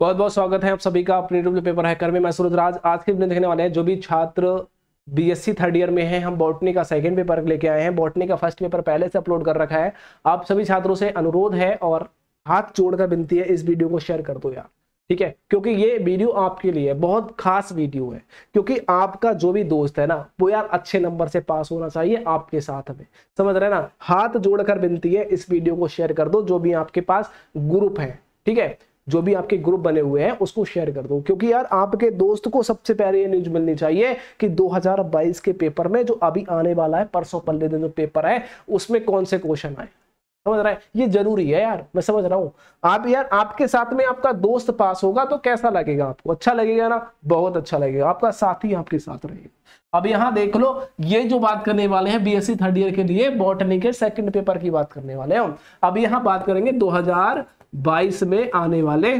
बहुत बहुत स्वागत है आप सभी का अपने यूट्यूब पेपर हैकर में मैं सूरज राज आज के दिन देखने वाले हैं जो भी छात्र बीएससी थर्ड ईयर में है हम बॉटनी का सेकंड पेपर लेके आए हैं बॉटनी का फर्स्ट पेपर पहले से अपलोड कर रखा है आप सभी छात्रों से अनुरोध है और हाथ जोड़कर विनती है इस वीडियो को शेयर कर दो यार ठीक है क्योंकि ये वीडियो आपके लिए बहुत खास वीडियो है क्योंकि आपका जो भी दोस्त है ना वो यार अच्छे नंबर से पास होना चाहिए आपके साथ में समझ रहे ना हाथ जोड़कर विनती है इस वीडियो को शेयर कर दो जो भी आपके पास ग्रुप है ठीक है जो भी आपके ग्रुप बने हुए हैं उसको शेयर कर दो क्योंकि यार आपके दोस्त को सबसे पहले ये न्यूज मिलनी चाहिए कि 2022 के पेपर में जो अभी आने वाला है परसों पल्ले दिन जो पेपर है उसमें कौन से क्वेश्चन आए समझ रहा है ये जरूरी है यार मैं समझ रहा हूँ आप यार आपके साथ में आपका दोस्त पास होगा तो कैसा लगेगा आपको अच्छा लगेगा ना बहुत अच्छा लगेगा आपका साथी आपके साथ रहेगा अब यहाँ देख लो ये जो बात करने वाले हैं सी थर्ड ईयर के लिए बॉटनी के सेकंड पेपर की बात करने वाले हैं अब यहाँ बात करेंगे बाईस में आने वाले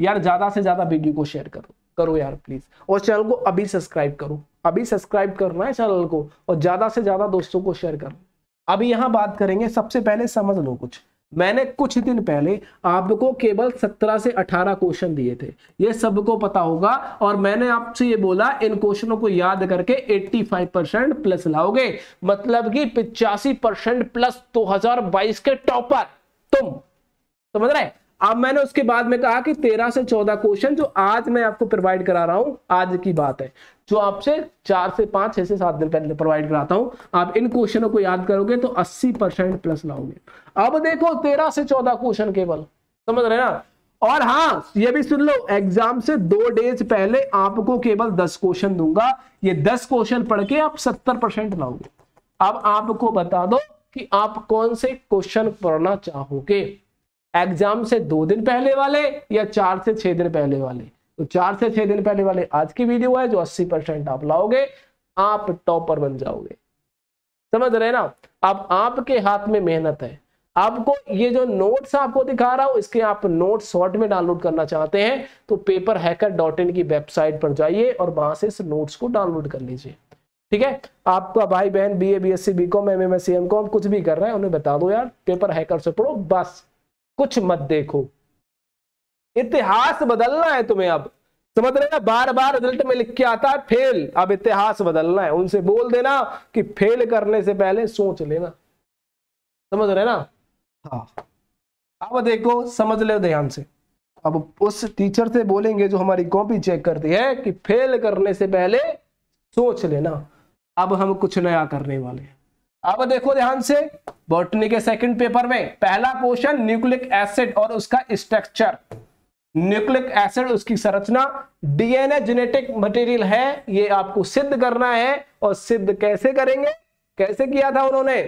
यार ज्यादा से ज्यादा वीडियो को शेयर करो करो यार प्लीज और चैनल को अभी सब्सक्राइब करो अभी सब्सक्राइब करना है चैनल को और ज्यादा से ज्यादा दोस्तों को शेयर करो अभी यहां बात करेंगे सबसे पहले समझ लो कुछ मैंने कुछ दिन पहले आपको केवल 17 से 18 क्वेश्चन दिए थे ये सबको पता होगा और मैंने आपसे ये बोला इन क्वेश्चनों को याद करके 85 परसेंट प्लस लाओगे मतलब कि पिचासी परसेंट प्लस 2022 के टॉपर तुम समझ रहे अब मैंने उसके बाद में कहा कि तेरह से चौदह क्वेश्चन जो आज मैं आपको प्रोवाइड करा रहा हूं आज की बात है जो आपसे चार से पांच छह से सात दिन पहले प्रोवाइड कराता हूं आप इन क्वेश्चनों को याद करोगे तो अस्सी परसेंट प्लस लाओगे अब देखो तेरह से चौदह क्वेश्चन केवल समझ रहे ना और हाँ ये भी सुन लो एग्जाम से दो डेज पहले आपको केवल दस क्वेश्चन दूंगा ये दस क्वेश्चन पढ़ के आप सत्तर परसेंट लाओगे अब आपको बता दो कि आप कौन से क्वेश्चन पढ़ना चाहोगे एग्जाम से दो दिन पहले वाले या चार से छह दिन पहले वाले तो चार से छह दिन पहले वाले आज की वीडियो है जो अस्सी परसेंट आप लाओगे आप टॉपर बन जाओगे समझ रहे ना अब आपके हाथ में मेहनत है आपको ये जो नोट्स आपको दिखा रहा हूं इसके आप नोट शॉर्ट में डाउनलोड करना चाहते हैं तो पेपर हैकर डॉट इन की वेबसाइट पर जाइए और वहां से इस नोट्स को डाउनलोड कर लीजिए ठीक है आपका भाई बहन B A B S C B com M M S C M com कुछ भी कर रहा है उन्हें बता दो यार पेपर हैकर से पढ़ो बस कुछ मत देखो इतिहास बदलना है तुम्हें अब समझ रहे हैं बार बार रिजल्ट में लिख के आता है फेल अब इतिहास बदलना है उनसे बोल देना कि फेल करने से पहले सोच लेना समझ रहे ना हाँ अब देखो समझ ले ध्यान से अब उस टीचर से बोलेंगे जो हमारी कॉपी चेक करती है कि फेल करने से पहले सोच लेना अब हम कुछ नया करने वाले हैं अब देखो ध्यान से बॉटनी के सेकंड पेपर में पहला क्वेश्चन न्यूक्लिक एसिड और उसका स्ट्रक्चर न्यूक्लिक एसिड उसकी संरचना डीएनए जेनेटिक मटेरियल है ये आपको सिद्ध करना है और सिद्ध कैसे करेंगे कैसे किया था उन्होंने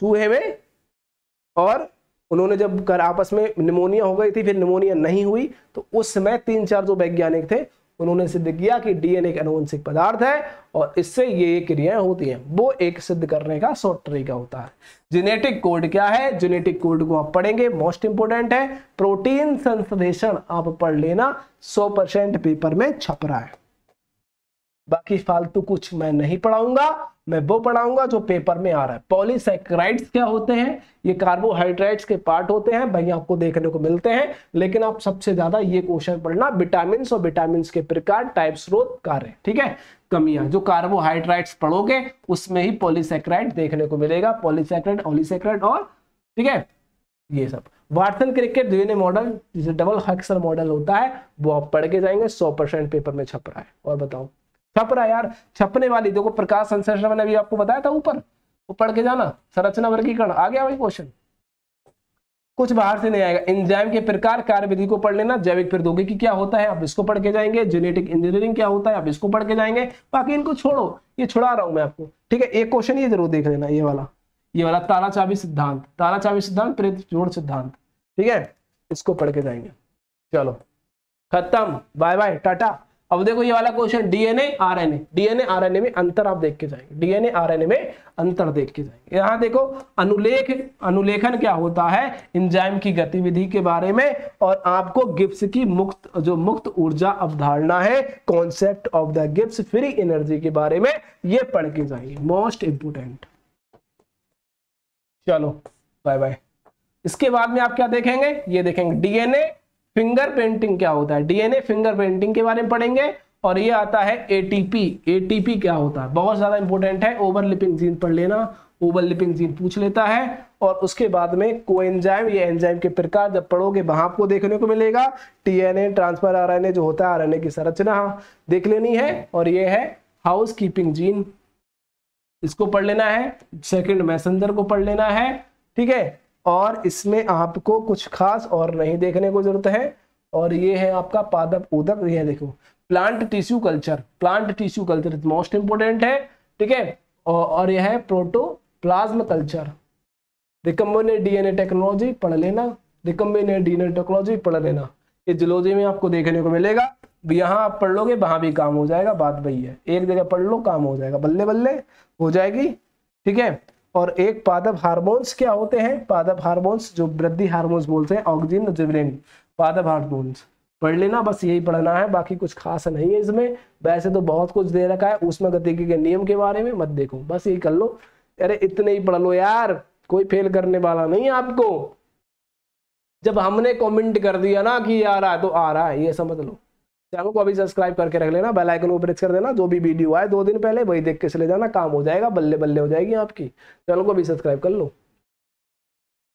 चूहे में और उन्होंने जब कर आपस में निमोनिया हो गई थी फिर निमोनिया नहीं हुई तो उस समय तीन चार जो वैज्ञानिक थे उन्होंने सिद्ध किया कि डीएनए एक अनुवंशिक पदार्थ है और इससे ये क्रियाएं होती हैं वो एक सिद्ध करने का शॉर्ट तरीका होता है जेनेटिक कोड क्या है जेनेटिक कोड को आप पढ़ेंगे मोस्ट इंपोर्टेंट है प्रोटीन संश्लेषण आप पढ़ लेना 100 परसेंट पेपर में छप रहा है बाकी फालतू कुछ मैं नहीं पढ़ाऊंगा मैं वो पढ़ाऊंगा जो पेपर में आ रहा है पॉलीसेक्राइड्स क्या होते हैं ये कार्बोहाइड्रेट्स के पार्ट होते हैं भाई आपको देखने को मिलते हैं लेकिन आप सबसे ज्यादा ये क्वेश्चन पढ़ना विटामिन और विटामिन के प्रकार टाइप स्रोत कार्य ठीक है कमियां जो कार्बोहाइड्रेट्स पढ़ोगे उसमें ही पॉलीसेक्राइड देखने को मिलेगा पॉलीसेक्राइड ओलीसेक्राइड और ठीक है ये सब वार्थन क्रिकेट डीएनए मॉडल जिसे डबल हक्सर मॉडल होता है वो आप पढ़ के जाएंगे सौ परसेंट पेपर में छप रहा है और बताओ छप रहा यार छपने वाली देखो प्रकाश संश्लेषण मैंने अभी आपको बताया था ऊपर वो पढ़ के जाना संरचना वर्गीकरण आ गया भाई क्वेश्चन कुछ बाहर से नहीं आएगा एंजाइम के प्रकार कार्य विधि को पढ़ लेना जैविक प्रौद्योगिकी क्या होता है आप इसको पढ़ के जाएंगे जेनेटिक इंजीनियरिंग क्या होता है आप इसको पढ़ के जाएंगे बाकी इनको छोड़ो ये छुड़ा रहा हूं मैं आपको ठीक है एक क्वेश्चन ये जरूर देख लेना ये वाला ये वाला ताला चाबी सिद्धांत ताला चाबी सिद्धांत प्रेत जोड़ सिद्धांत ठीक है इसको पढ़ के जाएंगे चलो खत्म बाय बाय टाटा अब देखो ये वाला question DNA RNA DNA RNA में अंतर आप देख के जाएंगे डीएनए आरएनए में अंतर देख के जाएंगे यहां देखो अनुलेख अनुलेखन क्या होता है इंजाइम की गतिविधि के बारे में और आपको गिप्स की मुक्त जो मुक्त ऊर्जा अवधारणा है concept of the Gibbs free energy के बारे में ये पढ़ के जाएंगे मोस्ट इंपोर्टेंट चलो बाय बाय इसके बाद में आप क्या देखेंगे ये देखेंगे डीएनए फिंगर प्रिंटिंग क्या होता है डीएनए फिंगर प्रिंटिंग के बारे में पढ़ेंगे और ये आता है एटीपी एटीपी क्या होता है बहुत ज्यादा इंपॉर्टेंट है ओवरलिपिंग जीन पढ़ लेना ओवरलिपिंग जीन पूछ लेता है और उसके बाद में कोएंजाइम ये एंजाइम के प्रकार जब पढ़ोगे वहां आपको देखने को मिलेगा टीएनए ट्रांसफर आरएनए जो होता है आरएनए की संरचना देख लेनी है और ये है हाउस कीपिंग जीन इसको पढ़ लेना है सेकेंड मैसेंजर को पढ़ लेना है ठीक है और इसमें आपको कुछ खास और नहीं देखने को जरूरत है और ये है आपका पादप उदक ये देखो plant tissue culture plant tissue culture most important है ठीक है और यह है protoplasm culture recombinant DNA technology पढ़ लेना रिकम्बोनेट डीएनए टेक्नोलॉजी पढ़ लेना ये जुलोजी में आपको देखने को मिलेगा यहाँ आप पढ़ लोगे वहां भी काम हो जाएगा बात वही है एक जगह पढ़ लो काम हो जाएगा बल्ले बल्ले हो जाएगी ठीक है और एक पादप हार्मोन्स क्या होते हैं पादप हार्मोन्स जो वृद्धि हार्मोन्स बोलते हैं ऑक्सीजन पादप हार्मोन्स पढ़ लेना बस यही पढ़ना है बाकी कुछ खास नहीं है इसमें वैसे तो बहुत कुछ दे रखा है उसमें गतिकी के नियम के बारे में मत देखो बस यही कर लो अरे इतने ही पढ़ लो यार कोई फेल करने वाला नहीं आपको जब हमने कमेंट कर दिया ना कि आ रहा है तो आ रहा है ये समझ लो चैनल को अभी सब्सक्राइब करके रख लेना बेल आइकन को प्रेस कर देना जो भी वीडियो आए दो दिन पहले वही देख के चले जाना काम हो जाएगा बल्ले बल्ले हो जाएगी आपकी चैनल को अभी सब्सक्राइब कर लो